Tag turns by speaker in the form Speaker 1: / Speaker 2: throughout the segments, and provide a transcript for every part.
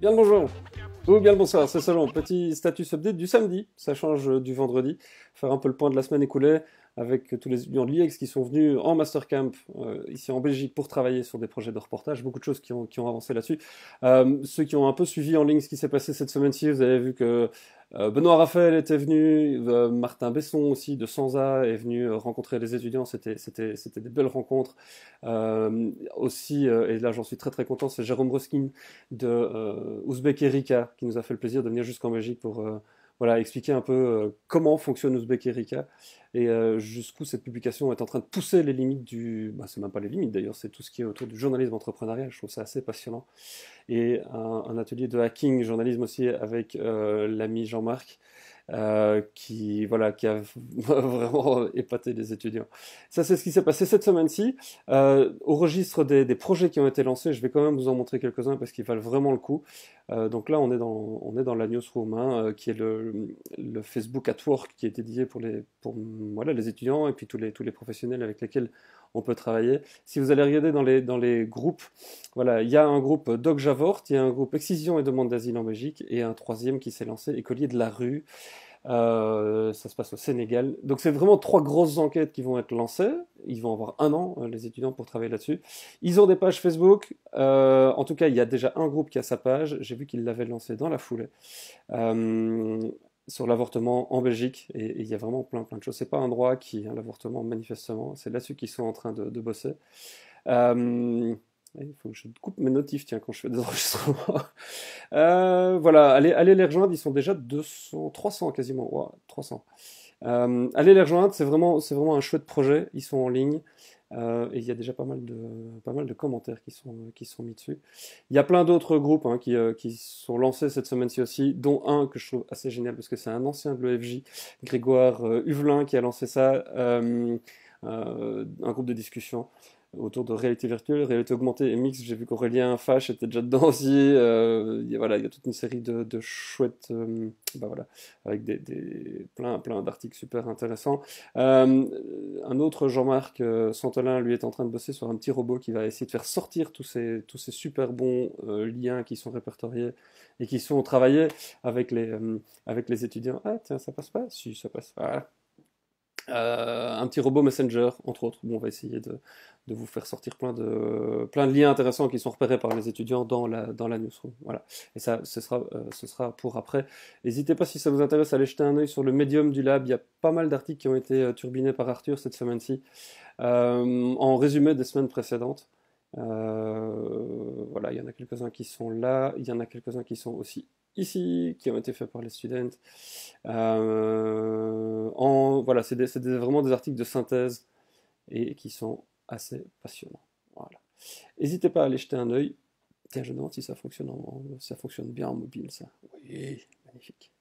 Speaker 1: Bien le bonjour ou bien le bonsoir, c'est Salon, Petit status update du samedi, ça change euh, du vendredi. Faire un peu le point de la semaine écoulée avec euh, tous les étudiants de l'IEX qui sont venus en mastercamp euh, ici en Belgique pour travailler sur des projets de reportage, beaucoup de choses qui ont, avancé là-dessus. ceux qui ont un peu suivi en ligne ce qui s'est passé cette semaine-ci, vous avez vu que euh, Benoît Raphaël était venu, euh, Martin Besson aussi de Sansa est venu euh, rencontrer les étudiants, c'était des belles rencontres. aussi, et là j'en suis très très content, c'est Jérôme Ruskin de euh, Erika qui nous a fait le plaisir de venir jusqu'en Belgique pour, voilà, expliquer un peu euh, comment fonctionne Ouzbek Erika et euh, jusqu'où cette publication est en train de pousser les limites du. Bah, c'est même pas les limites d'ailleurs, c'est tout ce qui est autour du journalisme entrepreneurial. Je trouve ça assez passionnant. Et un atelier de hacking journalisme aussi avec euh, l'ami Jean-Marc euh, qui, voilà, qui a vraiment épaté les étudiants. Ça, c'est ce qui s'est passé cette semaine-ci. Euh, au registre des, projets qui ont été lancés, je vais quand même vous en montrer quelques-uns parce qu'ils valent vraiment le coup. Euh, donc là, on est dans, on est dans la newsroom, hein, qui est le, le, Facebook at Work, qui est dédié pour les, pour, voilà, les étudiants et puis tous les, tous les professionnels avec lesquels on peut travailler. Si vous allez regarder dans les, dans les groupes, voilà, il y a un groupe Doc Javort, il y a un groupe Excision et demande d'asile en Belgique, et un troisième qui s'est lancé, Écolier de la rue. Euh, ça se passe au Sénégal. Donc c'est vraiment trois grosses enquêtes qui vont être lancées. Ils vont avoir un an, euh, les étudiants, pour travailler là-dessus. Ils ont des pages Facebook. Euh, en tout cas, il y a déjà un groupe qui a sa page. J'ai vu qu'ils l'avaient lancé dans la foulée sur l'avortement en Belgique, et il y a vraiment plein, plein de choses. C'est pas un droit qui, hein, l'avortement, manifestement, c'est là-dessus qu'ils sont en train de, bosser. Euh, il faut que je coupe mes notifs, tiens, quand je fais des enregistrements. Euh, voilà, allez, allez, les rejoindre, ils sont déjà 200, 300 quasiment, 300. Euh, allez les rejoindre, c'est vraiment, c'est vraiment un chouette projet, ils sont en ligne. Euh, et il y a déjà pas mal de, pas mal de commentaires qui sont, qui sont mis dessus. Il y a plein d'autres groupes hein, qui, euh, qui, sont lancés cette semaine-ci aussi, dont un que je trouve assez génial parce que c'est un ancien de l'EFJ, Grégoire euh, Uvelin qui a lancé ça. Euh, un groupe de discussion autour de réalité virtuelle, réalité augmentée et mix. J'ai vu qu'Aurélien Fache était déjà dedans aussi. Euh, il y a toute une série de, de chouettes, euh, bah voilà, avec des, des plein, plein d'articles super intéressants. un autre, Jean-Marc Santolin lui est en train de bosser sur un petit robot qui va essayer de faire sortir tous ces, tous ces super bons liens qui sont répertoriés et qui sont travaillés avec les, avec les étudiants. Ah tiens, ça passe pas Si, ça passe. pas. Euh, un petit robot Messenger, entre autres. on va essayer de, vous faire sortir plein de, liens intéressants qui sont repérés par les étudiants dans la, dans newsroom. Voilà. Et ça, euh, ce sera, pour après. N'hésitez pas, si ça vous intéresse, à aller jeter un œil sur le médium du lab. Il y a pas mal d'articles qui ont été euh, turbinés par Arthur cette semaine-ci, en résumé des semaines précédentes. voilà, il y en a quelques-uns qui sont là, il y en a quelques-uns qui sont aussi ici qui ont été faits par les students. Euh, voilà, c'est vraiment des articles de synthèse et qui sont assez passionnants. N'hésitez pas à aller jeter un œil. Tiens, je demande si ça fonctionne, en, ça fonctionne bien en mobile, ça. Oui, magnifique.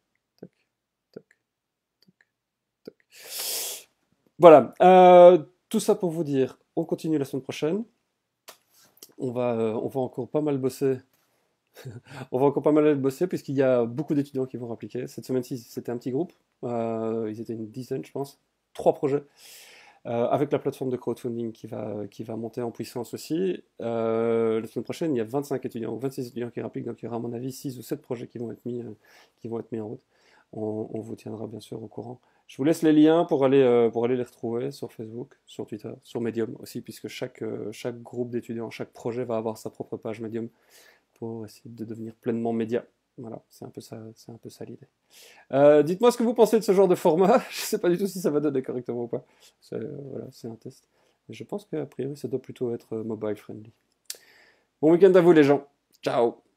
Speaker 1: Voilà. Euh, tout ça pour vous dire, on continue la semaine prochaine. On va, euh, on va encore pas mal bosser on va encore pas mal aller bosser puisqu'il y a beaucoup d'étudiants qui vont appliquer. Cette semaine-ci, c'était un petit groupe. Euh, ils étaient une dizaine, je pense. Trois projets. Euh, avec la plateforme de crowdfunding qui va, qui va monter en puissance aussi. Euh, la semaine prochaine, il y a 25 étudiants ou 26 étudiants qui répliquent. Donc il y aura à mon avis 6 ou 7 projets qui vont être mis, qui vont être mis en route. On, vous tiendra bien sûr au courant. Je vous laisse les liens pour aller, pour aller les retrouver sur Facebook, sur Twitter, sur Medium aussi, puisque chaque, chaque groupe d'étudiants, chaque projet va avoir sa propre page Medium pour essayer de devenir pleinement média. Voilà, c'est un peu ça, c'est un peu ça l'idée. Euh, dites-moi ce que vous pensez de ce genre de format. Je ne sais pas du tout si ça va donner correctement ou pas. C'est, euh, voilà, c'est un test. je pense qu'a priori, ça doit plutôt être euh, mobile friendly. Bon week-end à vous les gens. Ciao